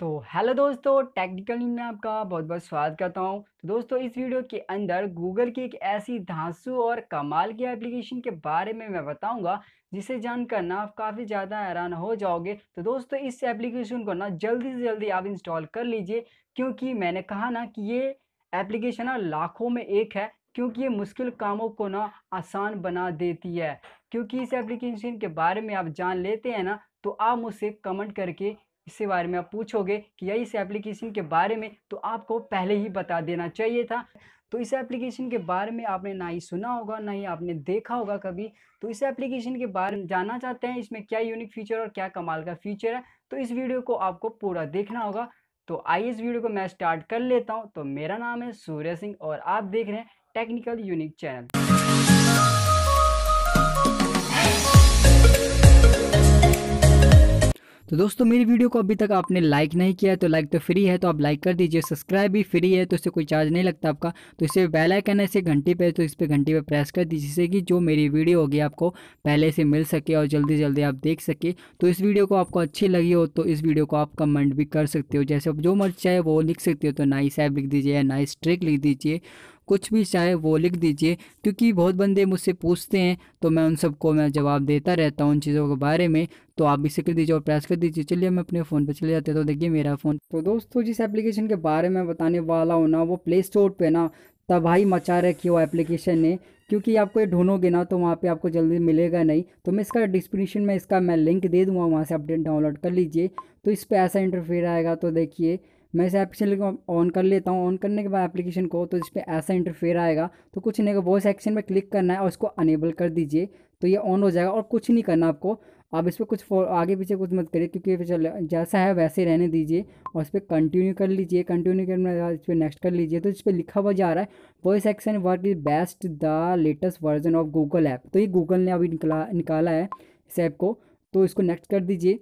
तो हेलो दोस्तों टेक्निकल में आपका बहुत बहुत स्वागत करता हूँ तो दोस्तों इस वीडियो के अंदर गूगल की एक ऐसी धांसू और कमाल की एप्लीकेशन के बारे में मैं बताऊंगा जिसे जानकर ना आप काफ़ी ज़्यादा हैरान हो जाओगे तो दोस्तों इस एप्लीकेशन को ना जल्दी से जल्दी आप इंस्टॉल कर लीजिए क्योंकि मैंने कहा ना कि ये एप्लीकेशन ना लाखों में एक है क्योंकि ये मुश्किल कामों को ना आसान बना देती है क्योंकि इस एप्लीकेशन के बारे में आप जान लेते हैं ना तो आप मुझसे कमेंट करके इसके बारे में आप पूछोगे कि यही इस एप्लीकेशन के बारे में तो आपको पहले ही बता देना चाहिए था तो इस एप्लीकेशन के बारे में आपने ना ही सुना होगा ना ही आपने देखा होगा कभी तो इस एप्लीकेशन के बारे में जानना चाहते हैं इसमें क्या यूनिक फीचर और क्या कमाल का फीचर है तो इस वीडियो को आपको पूरा देखना होगा तो आइए इस वीडियो को मैं स्टार्ट कर लेता हूँ तो मेरा नाम है सूर्य सिंह और आप देख रहे हैं टेक्निकल यूनिक चैनल तो दोस्तों मेरी वीडियो को अभी तक आपने लाइक नहीं किया है तो लाइक तो फ्री है तो आप लाइक कर दीजिए सब्सक्राइब भी फ्री है तो इससे कोई चार्ज नहीं लगता आपका तो इसे बेल आइकन है इसे घंटी पे तो इस पर घंटी पे प्रेस कर दीजिए जिससे कि जो मेरी वीडियो होगी आपको पहले से मिल सके और जल्दी जल्दी आप देख सके तो इस वीडियो को आपको अच्छी लगी हो तो इस वीडियो को आप कमेंट भी कर सकते हो जैसे आप जो मर्ज चाहे वो लिख सकते हो तो नाइस ऐप लिख दीजिए या नाइस ट्रिक लिख दीजिए कुछ भी चाहे वो लिख दीजिए क्योंकि बहुत बंदे मुझसे पूछते हैं तो मैं उन सबको मैं जवाब देता रहता हूँ उन चीज़ों के बारे में तो आप इसे कर दीजिए और प्रेस कर दीजिए चलिए मैं अपने फ़ोन पर चले जाते तो देखिए मेरा फ़ोन तो दोस्तों जिस एप्लीकेशन के बारे में बताने वाला हूँ ना वो प्ले स्टोर पर ना तबाही मचा रखी वो एप्लीकेशन ने क्योंकि आपको ये ढूंढोगे ना तो वहाँ पे आपको जल्दी मिलेगा नहीं तो मैं इसका डिस्क्रिप्शन में इसका मैं लिंक दे दूँगा वहाँ से अपडेट डाउनलोड कर लीजिए तो इस पर ऐसा इंटरफेयर आएगा तो देखिए मैं इसे एप्लीकेशन को ऑन कर लेता हूँ ऑन करने के बाद एप्लीकेशन को तो इस पर ऐसा इंटरफेयर आएगा तो कुछ नहीं होगा वॉइस एक्शन पर क्लिक करना है और इसको अनेबल कर दीजिए तो ये ऑन हो जाएगा और कुछ नहीं करना आपको आप इस पर कुछ आगे पीछे कुछ मत करिए क्योंकि चल जैसा है वैसे रहने दीजिए और इस पर कंटिन्यू कर लीजिए कंटिन्यू करने के बाद इस पर नेक्स्ट कर लीजिए तो इस पर लिखा हुआ जा रहा है voice action work is best the latest version of Google app तो ये गूगल ने अभी निकला निकाला है इस ऐप को तो इसको नेक्स्ट कर दीजिए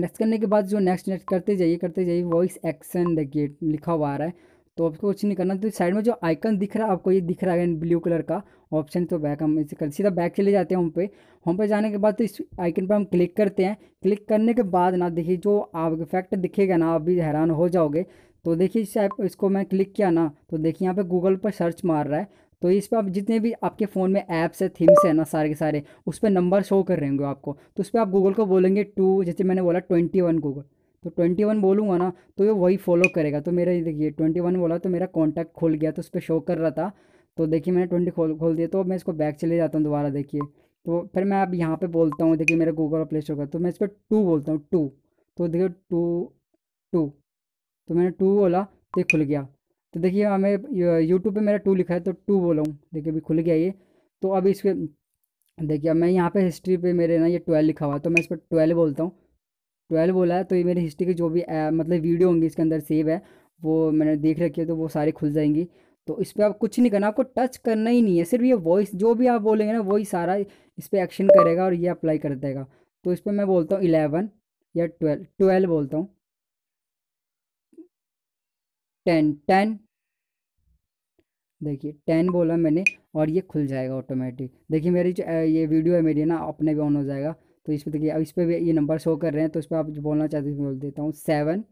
नेक्स्ट करने के बाद जो नेक्स्ट नेक्स्ट करते जाइए करते जाइए वॉइस एक्शन देखिए लिखा हुआ आ रहा है तो आपको कुछ नहीं करना तो साइड में जो आइकन दिख रहा है आपको ये दिख रहा है ब्लू कलर का ऑप्शन तो बैक हम इसे कर सीधा बैक चले जाते हैं होम पे होम पे जाने के बाद तो इस आइकन पर हम क्लिक करते हैं क्लिक करने के बाद ना देखिए जो आप इफेक्ट दिखेगा ना आप भी हैरान हो जाओगे तो देखिए इस इसको मैं क्लिक किया ना तो देखिए यहाँ पर गूगल पर सर्च मार रहा है तो इस पर आप जितने भी आपके फ़ोन में ऐप्स है थीम्स है ना सारे के सारे उस पर नंबर शो कर रहे होंगे आपको तो उस पर आप गूगल को बोलेंगे टू जैसे मैंने बोला ट्वेंटी वन गूगल तो ट्वेंटी वन बोलूँगा ना तो ये वही फॉलो करेगा तो मेरा ये देखिए ट्वेंटी वन बोला तो मेरा कॉन्टैक्ट खुल गया तो उस पर शो कर रहा था तो देखिए मैंने ट्वेंटी खोल खोल दिया तो मैं इसको बैक चले जाता हूँ दोबारा देखिए तो फिर मैं अब यहाँ पर बोलता हूँ देखिए मेरा गूगल प्ले स्टोर का तो मैं इस पर टू बोलता हूँ टू तो देखिए टू टू तो मैंने टू बोला तो खुल गया तो देखिए हमें यूट्यूब पे मेरा टू लिखा है तो टू बोला हूँ देखिए अभी खुल गया ये तो अब इसके देखिए मैं यहाँ पे हिस्ट्री पे मेरे ना ये ट्वेल्व लिखा हुआ है तो मैं इस पर ट्वेल्व बोलता हूँ ट्वेल्व बोला है तो ये मेरी हिस्ट्री की जो भी आ, मतलब वीडियो होंगी इसके अंदर सेव है वो मैंने देख रखी है तो वो सारी खुल जाएंगी तो इस पर आप कुछ नहीं करना आपको टच करना ही नहीं है सिर्फ ये वॉइस जो भी आप बोलेंगे ना वही सारा इस पर एक्शन करेगा और ये अप्लाई कर देगा तो इस पर मैं बोलता हूँ इलेवन या ट्वेल्व ट्वेल्व बोलता हूँ टेन टेन देखिए टेन बोला मैंने और ये खुल जाएगा ऑटोमेटिक देखिए मेरी जो ये वीडियो है मेरी ना अपने भी ऑन हो जाएगा तो इस पर देखिए अब इस पर भी ये नंबर शो कर रहे हैं तो इस पर आप जो बोलना चाहते हैं बोल देता हूँ सेवन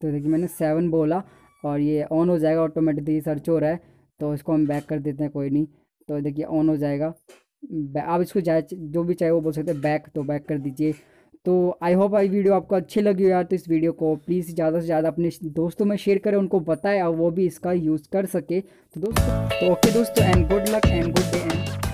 तो देखिए मैंने सेवन बोला और ये ऑन हो जाएगा ऑटोमेटिकली सर्च हो रहा है तो इसको हम बैक कर देते हैं कोई नहीं तो देखिए ऑन हो जाएगा आप इसको जो भी चाहे वो बोल सकते हैं बैक तो बैक कर दीजिए तो आई होप आई वीडियो आपको अच्छी लगी हो यार तो इस वीडियो को प्लीज़ ज़्यादा से ज़्यादा अपने दोस्तों में शेयर करें उनको बताएं और वो भी इसका यूज़ कर सके तो दोस्तों तो ओके दोस्तों and good luck and good day and